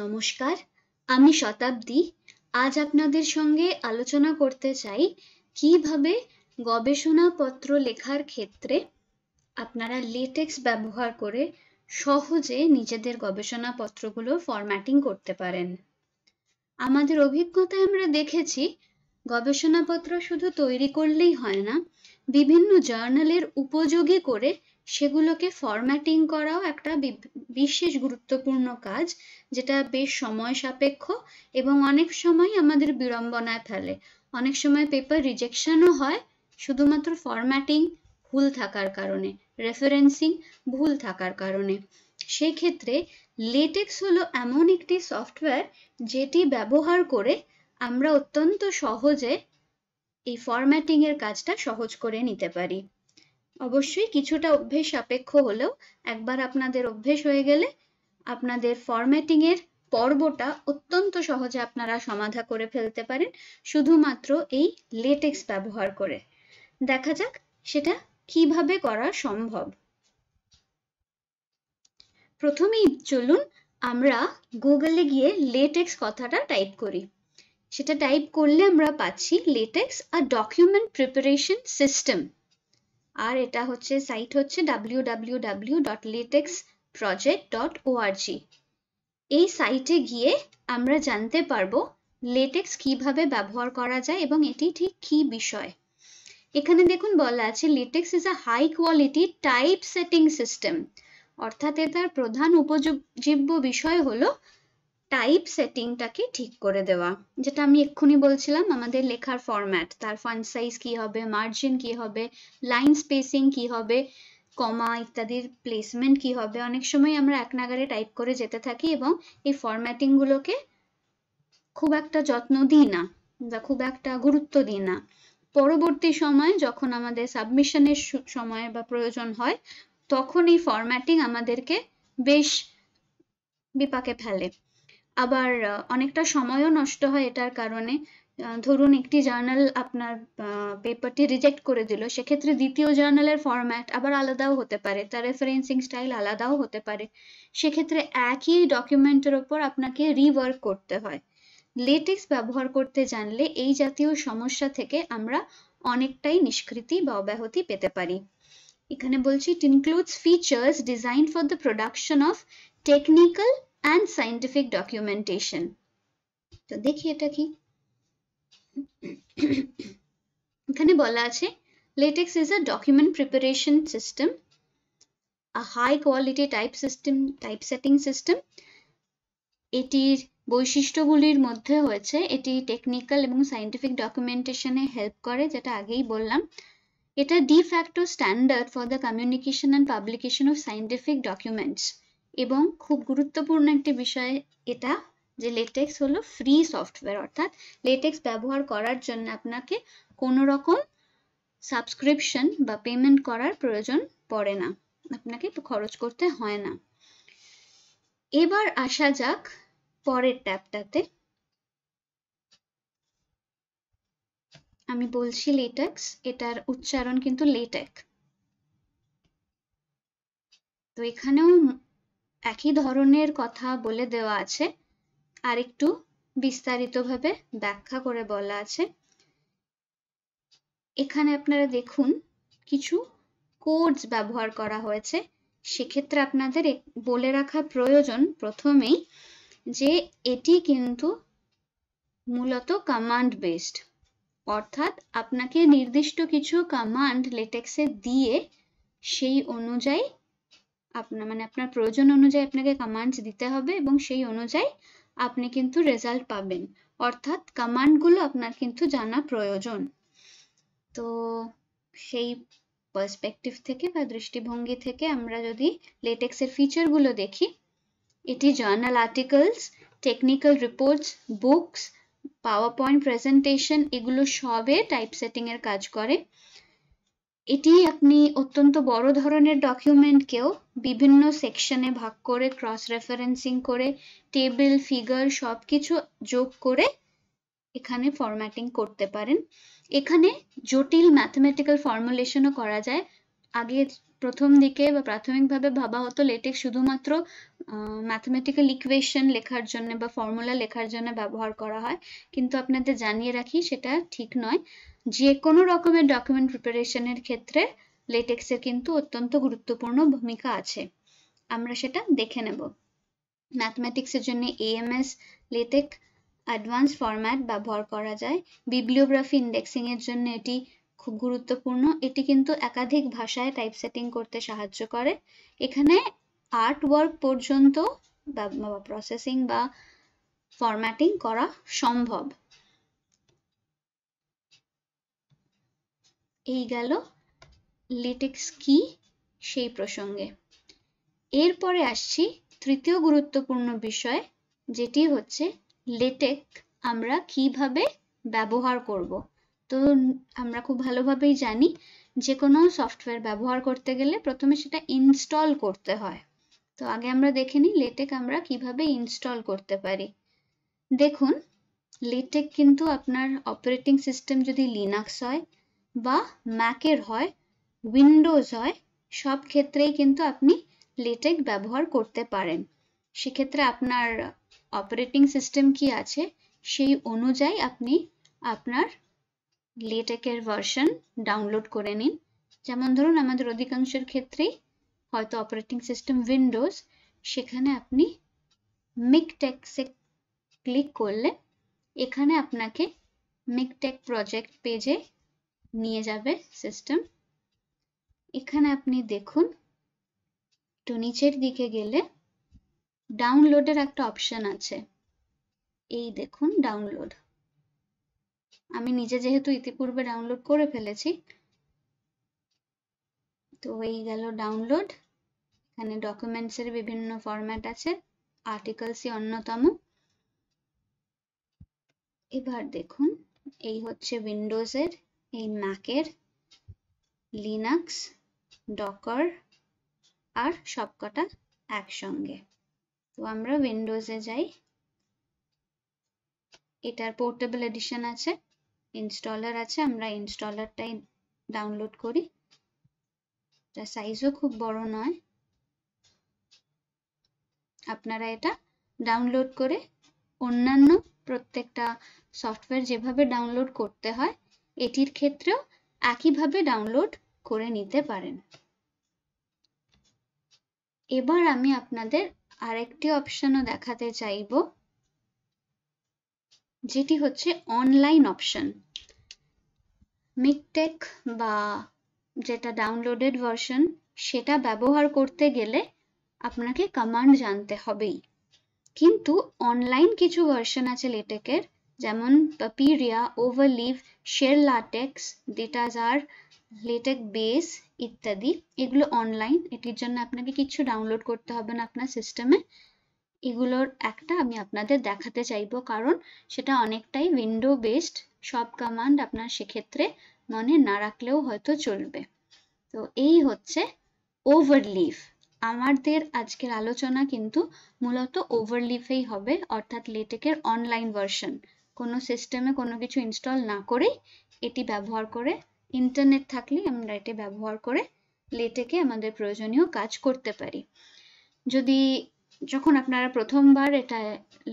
নমস্কার আমি শতাব্দী আজ আপনাদের সঙ্গে আলোচনা করতে চাই কিভাবে গবেষণাপত্র লেখার ক্ষেত্রে আপনারা লেটেক্স ব্যবহার করে সহজে নিজেদের গবেষণাপত্রগুলো ফরম্যাটিং করতে পারেন আমাদের অভিজ্ঞতায় আমরা দেখেছি গবেষণাপত্র শুধু তৈরি করলেই হয় না বিভিন্ন জার্নালের উপযোগী করে সেগুলোকে ফরম্যাটিং করাও একটা বিশেষ গুরুত্বপূর্ণ কাজ যেটা বেশ সময় সাপেক্ষ এবং অনেক সময় আমাদের বিড়ম্বনায় ফেলে অনেক সময় পেপার রিজেকশনও হয় শুধুমাত্র ফরম্যাটিং ভুল থাকার কারণে রেফারেন্সিং ভুল থাকার কারণে সেই ক্ষেত্রে লেটেক্স হলো এমন একটি সফটওয়্যার যেটি ব্যবহার করে আমরা অত্যন্ত সহজে এই ফরম্যাটিং এর কাজটা সহজ করে নিতে পারি অবশ্যই কিছুটা অভ্যেস সাপেক্ষ হলেও একবার আপনাদের অভ্যেস হয়ে গেলে আপনাদের ফরম্যাটিং এর পর্বটা অত্যন্ত সহজে আপনারা সমাধা করে ফেলতে পারেন শুধুমাত্র এই লেটেক্স ব্যবহার করে দেখা যাক সেটা কিভাবে করা সম্ভব প্রথমেই চলুন আমরা গুগলে গিয়ে লেটেক্স কথাটা টাইপ করি সেটা টাইপ করলে আমরা পাচ্ছি লেটেক্স আর ডকুমেন্ট প্রিপারেশন সিস্টেম আর এটা হচ্ছে সাইট হচ্ছে www.latexproject.org এই সাইটে গিয়ে আমরা জানতে পারবো লেটেক্স কিভাবে ব্যবহার করা যায় এবং এটি ঠিক কি বিষয় এখানে দেখুন বলা আছে LaTeX is a high quality type setting system অর্থাৎ এটার প্রধান উপজীব্য বিষয় হলো টাইপ সেটিংটাকে ঠিক করে দেওয়া যেটা আমি এক্ষুনি বলছিলাম আমাদের লেখার ফরম্যাট তার ফন্ট সাইজ কি হবে মার্জিন কি হবে লাইন স্পেসিং কি হবে কমা ইত্যাদির প্লেসমেন্ট কি হবে অনেক সময় আমরা এক নাগারে টাইপ করে যেতে থাকি এবং এই ফরম্যাটিংগুলোকে খুব একটা যত্ন দিই না বা খুব একটা গুরুত্ব দিই না পরবর্তী সময় যখন আমাদের সাবমিশনের সময় বা প্রয়োজন হয় তখন এই ফরম্যাটিং আমাদেরকে বেশ বিপাকে ফেলে আবার অনেকটা সময়ও নষ্ট হয় এটার কারণে ধরুন একটি জার্নাল আপনার পেপারটি রিজেক্ট করে দিল সেক্ষেত্রে দ্বিতীয় জার্নালের ফরম্যাট আবার আলাদাও হতে পারে তার রেফারেন্সিং স্টাইল আলাদাও হতে পারে সেক্ষেত্রে একই ডকুমেন্টের ওপর আপনাকে রিওয়ার্ক করতে হয় লেটেক্স ব্যবহার করতে জানলে এই জাতীয় সমস্যা থেকে আমরা অনেকটাই নিষ্কৃতি বা অব্যাহতি পেতে পারি এখানে বলছি it includes features design for the production of technical and scientific documentation তো দেখি এটা কি এখানে বলা আছে latex is a document preparation system a high quality type system typesetting system এটির বৈশিষ্ট্যগুলির মধ্যে হয়েছে এটি টেকনিক্যাল এবং সাইন্টিফিক ডকুমেন্টেশনে হেল্প করে যেটা আগেই বললাম এটা de facto standard for the communication and publication of scientific documents এবং খুব গুরুত্বপূর্ণ একটি বিষয় এটা যে লেটেক্স হলো ফ্রি সফটওয়্যার অর্থাৎ লেটেক্স ব্যবহার করার জন্য আপনাকে কোনো রকম সাবস্ক্রিপশন বা পেমেন্ট করার প্রয়োজন পড়ে না আপনাকে খরচ করতে হয় না এবার আসা যাক পরের ট্যাবটাতে আমি বলছি লেটেক্স এটার উচ্চারণ কিন্তু লেটেক তো এখানেও একই ধরনের কথা বলে দেওয়া আছে আর একটু বিস্তারিতভাবে ব্যাখ্যা করে বলা আছে এখানে আপনারা দেখুন কিছু কোডস ব্যবহার করা হয়েছে সেক্ষেত্রে আপনাদের বলে রাখা প্রয়োজন প্রথমেই যে এটি কিন্তু মূলত কমান্ড বেসড অর্থাৎ আপনাকে নির্দিষ্ট কিছু কমান্ড লেটেক্সে দিয়ে সেই অনুযায়ী আপনার মানে আপনার প্রয়োজন অনুযায়ী আপনাকে কমান্ডস দিতে হবে এবং সেই অনুযায়ী আপনি কিন্তু রেজাল্ট পাবেন অর্থাৎ কমান্ডগুলো আপনার কিন্তু জানা প্রয়োজন তো সেই পার্সপেক্টিভ থেকে বা দৃষ্টিভঙ্গি থেকে আমরা যদি লেটেক্সের ফিচারগুলো দেখি এটি journal articles technical reports books PowerPoint presentation এগুলো সবে টাইপসেটিংয়ের কাজ করে এটি আপনি অত্যন্ত বড় ধরনের ডকুমেন্টকেও বিভিন্ন সেকশনে ভাগ করে ক্রস রেফারেন্সিং করে টেবিল ফিগার সব কিছু যোগ করে এখানে ফরম্যাটিং করতে পারেন এখানে জটিল ম্যাথমেটিক্যাল ফর্মুলেশনও করা যায় আগে প্রথম দিকে বা প্রাথমিকভাবে ভাবা হতো লেটেক শুধুমাত্র ম্যাথমেটিক্যাল ইকুয়েশন লেখার জন্য বা ফর্মুলা লেখার জন্য ব্যবহার করা হয় কিন্তু আপনাদের জানিয়ে রাখি সেটা ঠিক নয় যে কোনো রকমের ডকুমেন্ট প্রিপারেশনের ক্ষেত্রে লেটেক্সের কিন্তু অত্যন্ত গুরুত্বপূর্ণ ভূমিকা আছে আমরা সেটা দেখে নেব ম্যাথমেটিক্সের জন্য এএমএস লেটেক অ্যাডভান্স ফরম্যাট ব্যবহার করা যায় বিবলিওগ্রাফি ইন্ডেক্সিং এর জন্য এটি খুব গুরুত্বপূর্ণ এটি কিন্তু একাধিক ভাষায় টাইপ সেটিং করতে সাহায্য করে এখানে আর্ট ওয়ার্ক পর্যন্ত প্রসেসিং বা ফরম্যাটিং করা সম্ভব এই গেল লেটেক্স কি সেই প্রসঙ্গে এরপরে আসছি তৃতীয় গুরুত্বপূর্ণ বিষয় যেটি হচ্ছে লেটেক আমরা কিভাবে ব্যবহার করব তো আমরা খুব ভালোভাবেই জানি যে কোনো সফটওয়্যার ব্যবহার করতে গেলে প্রথমে সেটা ইনস্টল করতে হয় তো আগে আমরা দেখে নিই লেটেক আমরা কিভাবে ইনস্টল করতে পারি দেখুন লেটেক কিন্তু আপনার অপারেটিং সিস্টেম যদি লিনাক্স হয় বা ম্যাকের হয় উইন্ডোজ হয় সব ক্ষেত্রেই কিন্তু আপনি লেটেক ব্যবহার করতে পারেন সেক্ষেত্রে আপনার অপারেটিং সিস্টেম কি আছে সেই অনুযায়ী আপনি আপনার লেটেকের ভার্সন ডাউনলোড করে নিন যেমন ধরুন আমাদের অধিকাংশের ক্ষেত্রেই হয়তো অপারেটিং সিস্টেম উইন্ডোজ সেখানে আপনি মিকটেক্সে ক্লিক করলে এখানে আপনাকে মিকটেক প্রজেক্ট পেজে নিয়ে যাবে সিস্টেম এখানে আপনি দেখুন একটু নিচের দিকে গেলে ডাউনলোডের একটা অপশন আছে এই দেখুন ডাউনলোড আমি নিজে যেহেতু ইতিপূর্বে ডাউনলোড করে ফেলেছি তো এই গেল ডাউনলোড এখানে ডকুমেন্টসের বিভিন্ন ফরম্যাট আছে আর্টিকলসই অন্যতম এবার দেখুন এই হচ্ছে উইন্ডোজের এই ম্যাকের লিনাক্স ডকার আর সবকটা একসঙ্গে তো আমরা উইন্ডোজে যাই এটার পোর্টেবল এডিশন আছে ইনস্টলার আছে আমরা ইনস্টলারটাই ডাউনলোড করি এটা সাইজও খুব বড় নয় আপনারা এটা ডাউনলোড করে অন্যান্য প্রত্যেকটা সফটওয়্যার যেভাবে ডাউনলোড করতে হয় এটির ক্ষেত্রেও একইভাবে ডাউনলোড করে নিতে পারেন এবার আমি আপনাদের আরেকটি অপশনও দেখাতে চাইব যেটি হচ্ছে অনলাইন অপশন মিকটেক বা যেটা ডাউনলোডেড ভার্সন সেটা ব্যবহার করতে গেলে আপনাকে কমান্ড জানতে হবেই কিন্তু অনলাইন কিছু ভার্সন আছে লেটেকের যেমন Papeeria Overleaf ShareLaTeX Datazar LaTeX base ইত্যাদি এগুলো অনলাইন এটির জন্য আপনাকে কিছু ডাউনলোড করতে হবে না আপনার সিস্টেমে এগুলোর একটা আমি আপনাদের দেখাতে চাইবো কারণ সেটা অনেকটাই উইন্ডো বেসড সব কমান্ড আপনার সেক্ষেত্রে মনে না রাখলেও হয়তো চলবে তো এই হচ্ছে ওভারলিভ আমাদের আজকের আলোচনা কিন্তু মূলত ওভারলিভেই হবে অর্থাৎ লেটেকের অনলাইন ভার্সন কোনো সিস্টেমে কোনো কিছু ইনস্টল না করেই এটি ব্যবহার করে ইন্টারনেট থাকলে আমরা এটি ব্যবহার করে লেটেকে আমাদের প্রয়োজনীয় কাজ করতে পারি যদি যখন আপনারা প্রথমবার এটা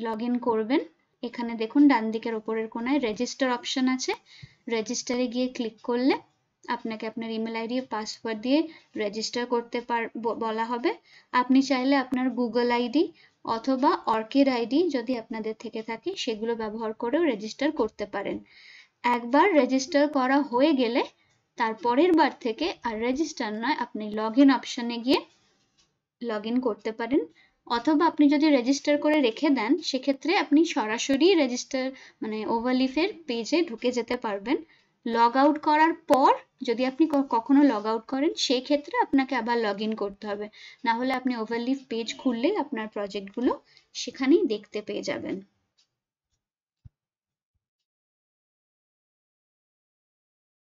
লগ করবেন এখানে দেখুন ডান দিকের ওপরের কোনায় রেজিস্টার অপশন আছে রেজিস্টারে গিয়ে ক্লিক করলে আপনাকে আপনার ইমেল আইডি পাসওয়ার্ড দিয়ে রেজিস্টার করতে পার বলা হবে আপনি চাইলে আপনার গুগল আইডি অথবা অর্কিড আইডি যদি আপনাদের থেকে থাকে সেগুলো ব্যবহার করেও রেজিস্টার করতে পারেন একবার রেজিস্টার করা হয়ে গেলে তারপরের বার থেকে আর রেজিস্টার নয় আপনি লগ ইন অপশানে গিয়ে লগ করতে পারেন অথবা আপনি যদি রেজিস্টার করে রেখে দেন সেক্ষেত্রে আপনি সরাসরি রেজিস্টার মানে ওভারলিফের পেজে ঢুকে যেতে পারবেন লগ আউট করার পর যদি আপনি কখনো লগ আউট করেন সেই ক্ষেত্রে আপনাকে আবার লগ ইন করতে হবে না হলে আপনি ওভারলিফ পেজ খুললে আপনার প্রজেক্টগুলো সেখানেই দেখতে পেয়ে যাবেন